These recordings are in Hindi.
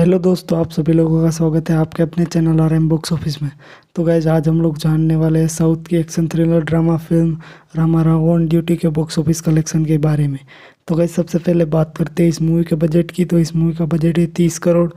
हेलो दोस्तों आप सभी लोगों का स्वागत है आपके अपने channel R M box office में तो गैज आज हम लोग जानने वाले हैं साउथ की action thriller drama film Ramarao on duty के बॉक्स ऑफिस कलेक्शन के बारे में तो गैज सबसे पहले बात करते हैं इस मूवी के बजट की तो इस मूवी का बजट है तीस करोड़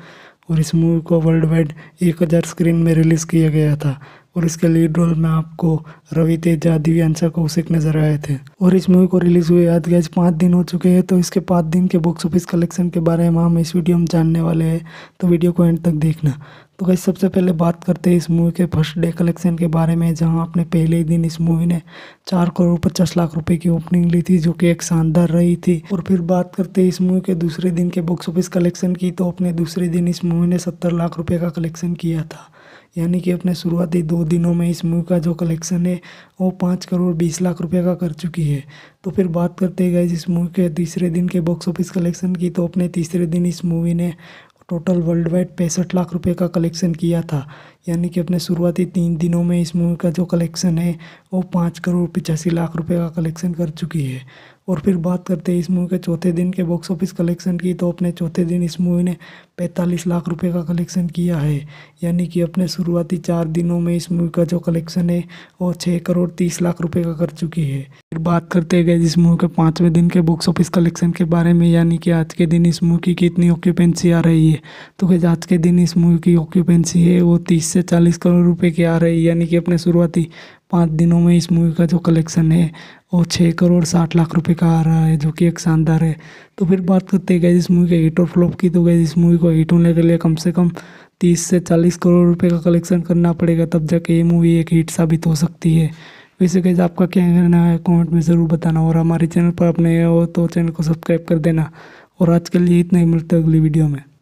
और इस मूवी को वर्ल्ड वाइड एक हज़ार स्क्रीन में रिलीज़ किया गया था और इसके लीड रोल में आपको रवि तेजा दिव्यांशा अंशा कौशिक नजर आए थे और इस मूवी को रिलीज हुए आज गए पाँच दिन हो चुके हैं तो इसके पाँच दिन के बॉक्स ऑफिस कलेक्शन के बारे में हम इस वीडियो में जानने वाले हैं तो वीडियो को एंड तक देखना तो गई सबसे पहले बात करते हैं इस मूवी के फर्स्ट डे कलेक्शन के बारे में जहां आपने पहले ही दिन इस मूवी ने चार करोड़ पचास लाख रुपए की ओपनिंग ली थी जो कि एक शानदार रही थी और फिर बात करते हैं इस मूवी के दूसरे दिन के बॉक्स ऑफिस कलेक्शन की तो अपने दूसरे दिन इस मूवी ने सत्तर लाख रुपये का कलेक्शन किया था यानी कि अपने शुरुआती दो दिनों में इस मूवी का जो कलेक्शन है वो पाँच करोड़ बीस लाख रुपए का कर चुकी है तो फिर बात करते गए इस मूवी के तीसरे दिन के बॉक्स ऑफिस कलेक्शन की तो अपने तीसरे दिन इस मूवी ने टोटल वर्ल्ड वाइड पैंसठ लाख रुपए का कलेक्शन किया था यानी कि अपने शुरुआती तीन दिनों में इस मूवी का जो कलेक्शन है वो पाँच करोड़ पिचासी लाख रुपए का कलेक्शन कर चुकी है और फिर बात करते हैं इस मूवी के चौथे दिन के बॉक्स ऑफिस कलेक्शन की तो अपने चौथे दिन इस मूवी ने पैंतालीस लाख रुपए का कलेक्शन किया है यानी कि अपने शुरुआती चार दिनों में इस मूवी का जो कलेक्शन है वो छः करोड़ तीस लाख रुपए का कर चुकी है फिर बात करते गए इस मूवी के पाँचवें दिन के बॉक्स ऑफिस कलेक्शन के बारे में यानी कि आज के दिन इस मूवी की कितनी ऑक्यूपेंसी आ रही है तो आज के दिन इस मूवी की ऑक्यूपेंसी है वो तीस से चालीस करोड़ रुपए की आ रही है यानी कि अपने शुरुआती पाँच दिनों में इस मूवी का जो कलेक्शन है वो छः करोड़ साठ लाख रुपए का आ रहा है जो कि एक शानदार है तो फिर बात करते हैं इस मूवी के हिट और फ्लॉप की तो गए इस मूवी को हिट होने के लिए कम से कम तीस से चालीस करोड़ रुपये का कलेक्शन करना पड़ेगा तब जाके ये मूवी एक हिट साबित हो सकती है वैसे गैज आपका क्या कहना है कमेंट में ज़रूर बताना और हमारे चैनल पर अपने हो तो चैनल को सब्सक्राइब कर देना और आज के लिए इतना ही मिलता है अगली वीडियो में